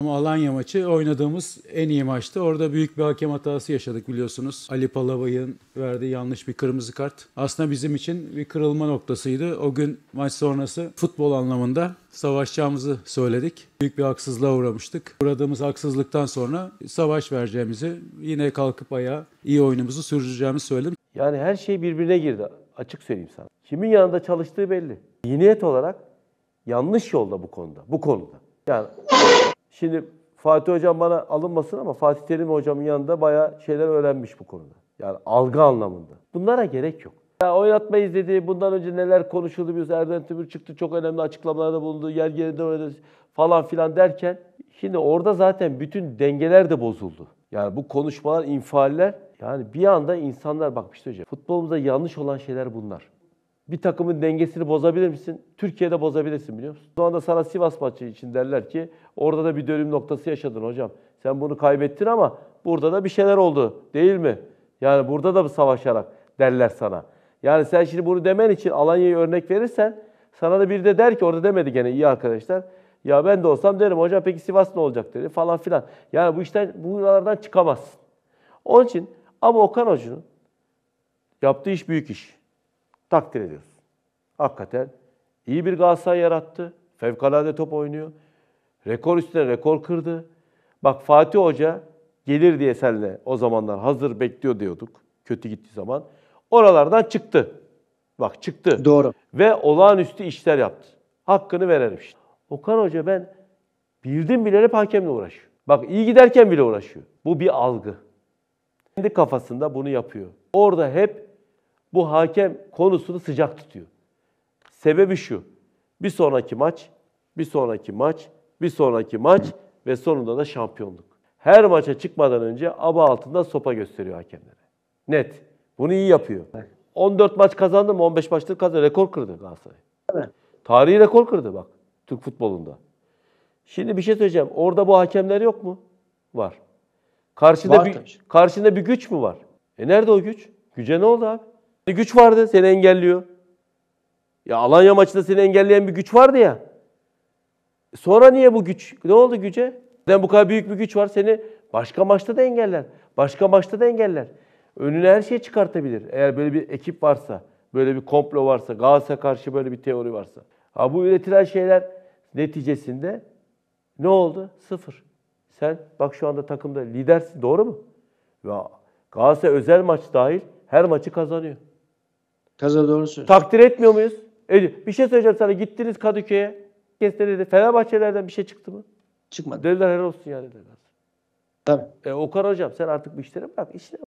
Ama Alanya maçı oynadığımız en iyi maçtı. Orada büyük bir hakem hatası yaşadık biliyorsunuz. Ali Palabay'ın verdiği yanlış bir kırmızı kart. Aslında bizim için bir kırılma noktasıydı. O gün maç sonrası futbol anlamında savaşacağımızı söyledik. Büyük bir haksızlığa uğramıştık. Uğradığımız haksızlıktan sonra savaş vereceğimizi, yine kalkıp ayağa iyi oyunumuzu sürdüreceğimizi söyledim. Yani her şey birbirine girdi. Açık söyleyeyim sana. Kimin yanında çalıştığı belli. İyi niyet olarak yanlış yolda bu konuda. Bu konuda. Yani Şimdi Fatih Hocam bana alınmasın ama Fatih Terim Hocam'ın yanında bayağı şeyler öğrenmiş bu konuda. Yani algı anlamında. Bunlara gerek yok. Ya oynatma izledi, bundan önce neler konuşuldu biliyoruz. Erdoğan Tümür çıktı, çok önemli açıklamalarda bulundu. Yer geride oynadı falan filan derken. Şimdi orada zaten bütün dengeler de bozuldu. Yani bu konuşmalar, infialler yani bir anda insanlar bakmıştı şey hocam. Futbolumuzda yanlış olan şeyler bunlar bir takımın dengesini bozabilir misin? Türkiye'de bozabilirsin biliyor musun? O anda sana Sivas maçı için derler ki orada da bir dönüm noktası yaşadın hocam. Sen bunu kaybettin ama burada da bir şeyler oldu değil mi? Yani burada da savaşarak derler sana. Yani sen şimdi bunu demen için Alanya'yı örnek verirsen sana da bir de der ki orada demedi gene iyi arkadaşlar. Ya ben de olsam derim hocam peki Sivas ne olacak dedi falan filan. Yani bu işten bu buralardan çıkamazsın. Onun için ama Okan Hoca'nın yaptığı iş büyük iş takdir ediyoruz. Hakikaten iyi bir Galatasaray yarattı. Fevkalade top oynuyor. Rekor üstüne rekor kırdı. Bak Fatih Hoca gelir diye senle o zamanlar hazır bekliyor diyorduk. Kötü gittiği zaman. Oralardan çıktı. Bak çıktı. Doğru. Ve olağanüstü işler yaptı. Hakkını vererim işte. Okan Hoca ben bildim bileli hakemle uğraşıyor. Bak iyi giderken bile uğraşıyor. Bu bir algı. Kendi kafasında bunu yapıyor. Orada hep bu hakem konusunu sıcak tutuyor. Sebebi şu. Bir sonraki maç, bir sonraki maç, bir sonraki maç ve sonunda da şampiyonluk. Her maça çıkmadan önce aba altında sopa gösteriyor hakemlere. Net. Bunu iyi yapıyor. 14 maç kazandı mı 15 maçtır kazandı. Rekor kırdı Galatasaray. Evet. Tarihi rekor kırdı bak Türk futbolunda. Şimdi bir şey söyleyeceğim. Orada bu hakemler yok mu? Var. Karşında var bir, karşında bir güç mü var? E nerede o güç? Güce ne oldu abi? güç vardı seni engelliyor. Ya Alanya maçında seni engelleyen bir güç vardı ya. E sonra niye bu güç? Ne oldu güce? Neden bu kadar büyük bir güç var seni başka maçta da engeller. Başka maçta da engeller. Önüne her şeyi çıkartabilir. Eğer böyle bir ekip varsa, böyle bir komplo varsa, Galatasaray karşı böyle bir teori varsa. Ha bu üretilen şeyler neticesinde ne oldu? Sıfır. Sen bak şu anda takımda lidersin doğru mu? Ya Galatasaray özel maç dahil her maçı kazanıyor. Kaza doğru Takdir etmiyor muyuz? Evet. Bir şey söyleyeceğim sana. Gittiniz Kadıköy'e. Herkes de dedi. Fenerbahçelerden bir şey çıktı mı? Çıkmadı. Dediler helal olsun yani dediler. Tabii. E, Okan hocam sen artık bu işleri bırak. İşine